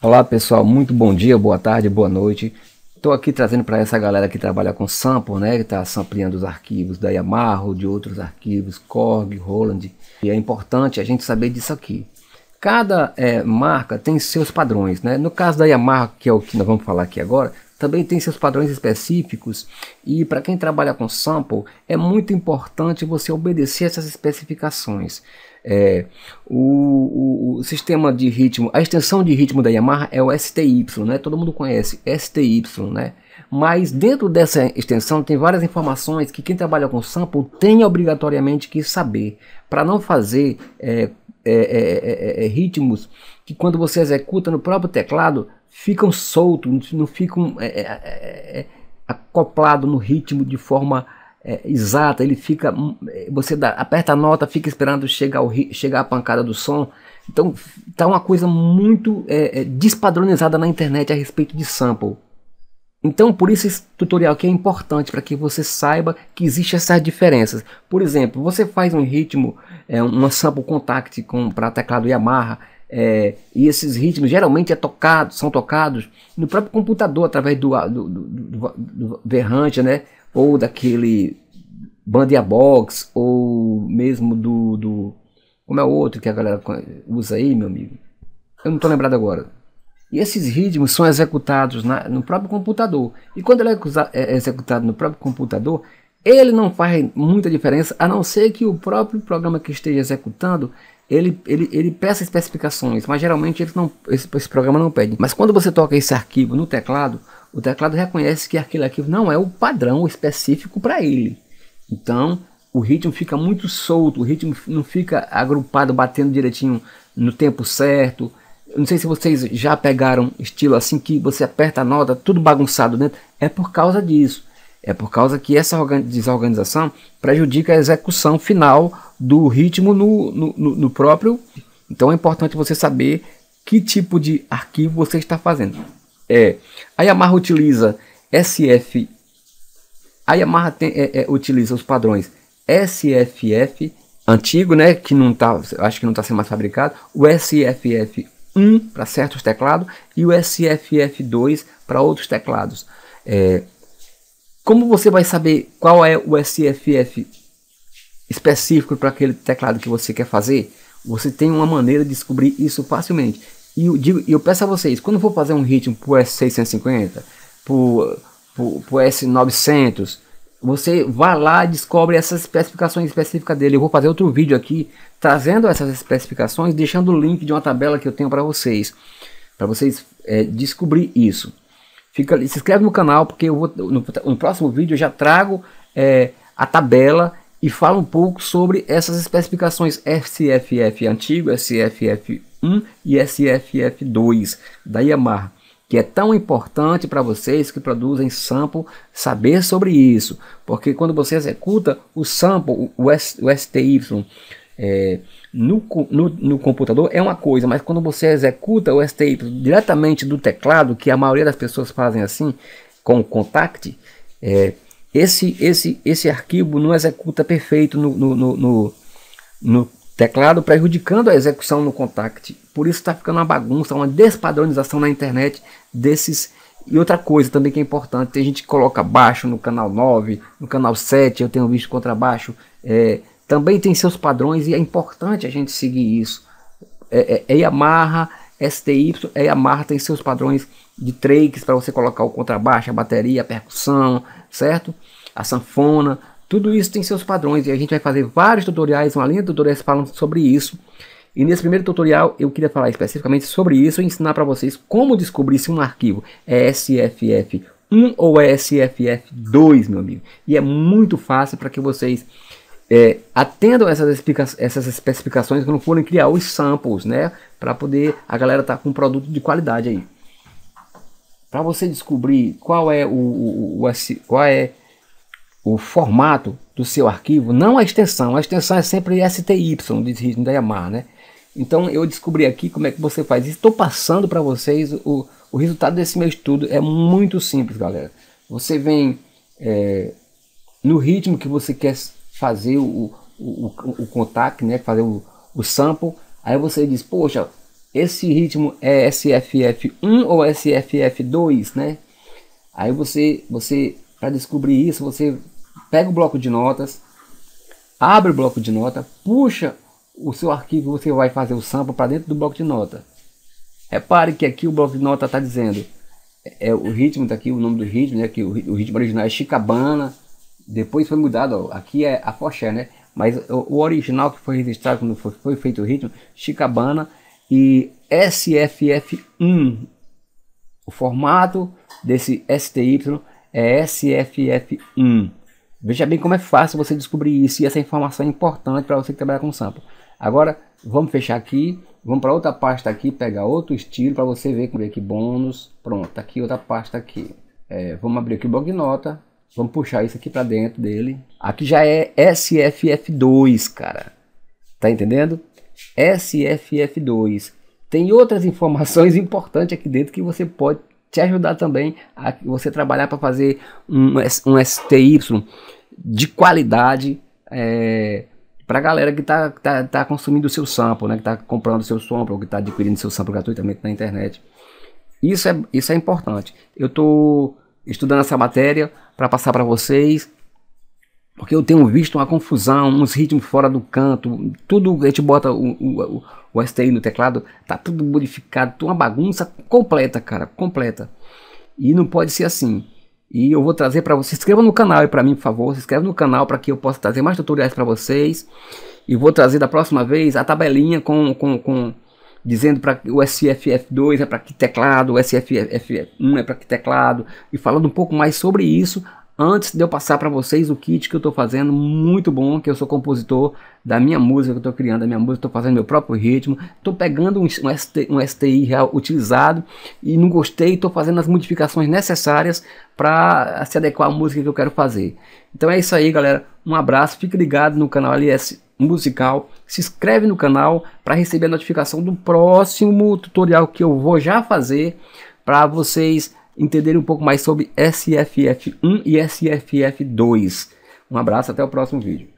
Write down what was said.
Olá pessoal, muito bom dia, boa tarde, boa noite. Estou aqui trazendo para essa galera que trabalha com sample, né, que está sampleando os arquivos da Yamaha, de outros arquivos, Korg, Roland. E é importante a gente saber disso aqui. Cada é, marca tem seus padrões, né? No caso da Yamaha, que é o que nós vamos falar aqui agora, também tem seus padrões específicos e para quem trabalha com sample é muito importante você obedecer essas especificações. É, o, o, o, sistema de ritmo, a extensão de ritmo da Yamaha é o STY, né? Todo mundo conhece STY, né? Mas dentro dessa extensão tem várias informações que quem trabalha com sample tem obrigatoriamente que saber para não fazer é é, é, é, é, ritmos que quando você executa no próprio teclado ficam soltos, não ficam é, é, é, é acoplados no ritmo de forma é, exata. Ele fica, hum, é, você dá, aperta a nota, fica esperando chegar, o, chegar a pancada do som. Então tá uma coisa muito despadronizada na internet a respeito de sample. Então, por isso esse tutorial aqui é importante para que você saiba que existem essas diferenças. Por exemplo, você faz um ritmo, é, uma sample contact para teclado Yamaha, é, e esses ritmos geralmente é tocado, são tocados no próprio computador, através do, do, do, do, do né? ou daquele Bandia Box, ou mesmo do, do. Como é o outro que a galera usa aí, meu amigo? Eu não estou lembrado agora. E esses ritmos são executados na, no próprio computador. E quando ele é, é, é executado no próprio computador, ele não faz muita diferença, a não ser que o próprio programa que esteja executando ele, ele, ele peça especificações, mas geralmente eles não, esse, esse programa não pede. Mas quando você toca esse arquivo no teclado, o teclado reconhece que aquele arquivo não é o padrão específico para ele. Então, o ritmo fica muito solto, o ritmo não fica agrupado, batendo direitinho no tempo certo. Eu não sei se vocês já pegaram estilo assim que você aperta a nota, tudo bagunçado dentro. É por causa disso. É por causa que essa desorganização prejudica a execução final do ritmo no, no, no próprio. Então é importante você saber que tipo de arquivo você está fazendo. É, a Yamaha utiliza SF. A Yamaha tem, é, é, utiliza os padrões SFF antigo, né, que não tá, acho que não está sendo mais fabricado, o SFF1 para certos teclados e o SFF2 para outros teclados. É, como você vai saber qual é o SFF específico para aquele teclado que você quer fazer? Você tem uma maneira de descobrir isso facilmente. E eu, digo, eu peço a vocês, quando for fazer um ritmo para o S650, por, por, S900, você vá lá e descobre essas especificações específicas dele. Eu vou fazer outro vídeo aqui trazendo essas especificações, deixando o link de uma tabela que eu tenho para vocês, para vocês é, descobrir isso. Fica, se inscreve no canal, porque eu vou, no, no próximo vídeo eu já trago é, a tabela e falo um pouco sobre essas especificações SFF antigo, SFF1 e SFF2 da Yamaha, que é tão importante para vocês que produzem sample saber sobre isso, porque quando você executa o sample, o, S, o STY, é, no, no, no, computador é uma coisa, mas quando você executa o STY diretamente do teclado, que a maioria das pessoas fazem assim, com o contact, é, esse, esse, esse arquivo não executa perfeito no, no, no, no teclado, prejudicando a execução no contact. Por isso está ficando uma bagunça, uma despadronização na internet desses e outra coisa também que é importante, tem gente que coloca baixo no canal 9, no canal 7, eu tenho visto contrabaixo, é, também tem seus padrões e é importante a gente seguir isso. É, é, é Yamaha, STY, é Yamaha tem seus padrões de trakes para você colocar o contrabaixo, a bateria, a percussão, certo? A sanfona, tudo isso tem seus padrões e a gente vai fazer vários tutoriais, uma linha de tutoriais falando sobre isso. E nesse primeiro tutorial eu queria falar especificamente sobre isso e ensinar para vocês como descobrir se um arquivo é SFF1 ou é SFF2, meu amigo. E é muito fácil para que vocês é, atendam essas, especificações, essas especificações quando forem criar os samples, né? Para poder a galera estar tá com um produto de qualidade aí. Para você descobrir qual é o, o, o, qual é o formato do seu arquivo, não a extensão. A extensão é sempre STY, diz ritmo da Yamaha, né? Então eu descobri aqui como é que você faz. Estou passando para vocês o, o resultado desse meu estudo. É muito simples, galera. Você vem é, no ritmo que você quer fazer o, o, o, o contact, né? fazer o, o sample. Aí você diz, poxa, esse ritmo é SFF1 ou SFF2, né? Aí você, você para descobrir isso, você pega o bloco de notas, abre o bloco de nota, puxa o seu arquivo, você vai fazer o sample para dentro do bloco de nota. Repare que aqui o bloco de nota está dizendo é, é o ritmo daqui, aqui, o nome do ritmo, né? Que o, o ritmo original é Chicabana, depois foi mudado, ó, aqui é a afoxé, né? Mas o, o, original que foi registrado quando foi, foi feito o ritmo, Chicabana e SFF1. O formato desse STY é SFF1. Veja bem como é fácil você descobrir isso e essa informação é importante para você que trabalha com sample. Agora vamos fechar aqui, vamos para outra pasta aqui, pegar outro estilo para você ver como é que é, bônus. Pronto, tá aqui outra pasta aqui. É, vamos abrir aqui o blog de nota, Vamos puxar isso aqui para dentro dele. Aqui já é SFF2, cara. Tá entendendo? SFF2. Tem outras informações importantes aqui dentro que você pode te ajudar também a você trabalhar para fazer um, um STY de qualidade é, para a galera que está tá, tá consumindo o seu sample, né, que está comprando o seu sample, que está adquirindo seu sample gratuitamente na internet. Isso é, isso é importante. Eu estou estudando essa matéria para passar para vocês, porque eu tenho visto uma confusão, uns ritmos fora do canto, tudo, a gente bota o, o, o STI no teclado, tá tudo modificado, uma bagunça completa, cara, completa. E não pode ser assim. E eu vou trazer para vocês, se inscreva no canal aí para mim, por favor, se inscreve no canal para que eu possa trazer mais tutoriais para vocês. E vou trazer da próxima vez a tabelinha com, com, com dizendo para o SFF2 é para que teclado, o SFF1 é para que teclado, e falando um pouco mais sobre isso antes de eu passar para vocês o kit que eu estou fazendo, muito bom, que eu sou compositor da minha música que eu estou criando, da minha música, estou fazendo meu próprio ritmo, estou pegando um, um, ST, um STI real utilizado e não gostei, estou fazendo as modificações necessárias para se adequar à música que eu quero fazer. Então é isso aí, galera. Um abraço, fique ligado no canal LS musical, se inscreve no canal para receber a notificação do próximo tutorial que eu vou já fazer para vocês entenderem um pouco mais sobre SFF1 e SFF2. Um abraço, até o próximo vídeo.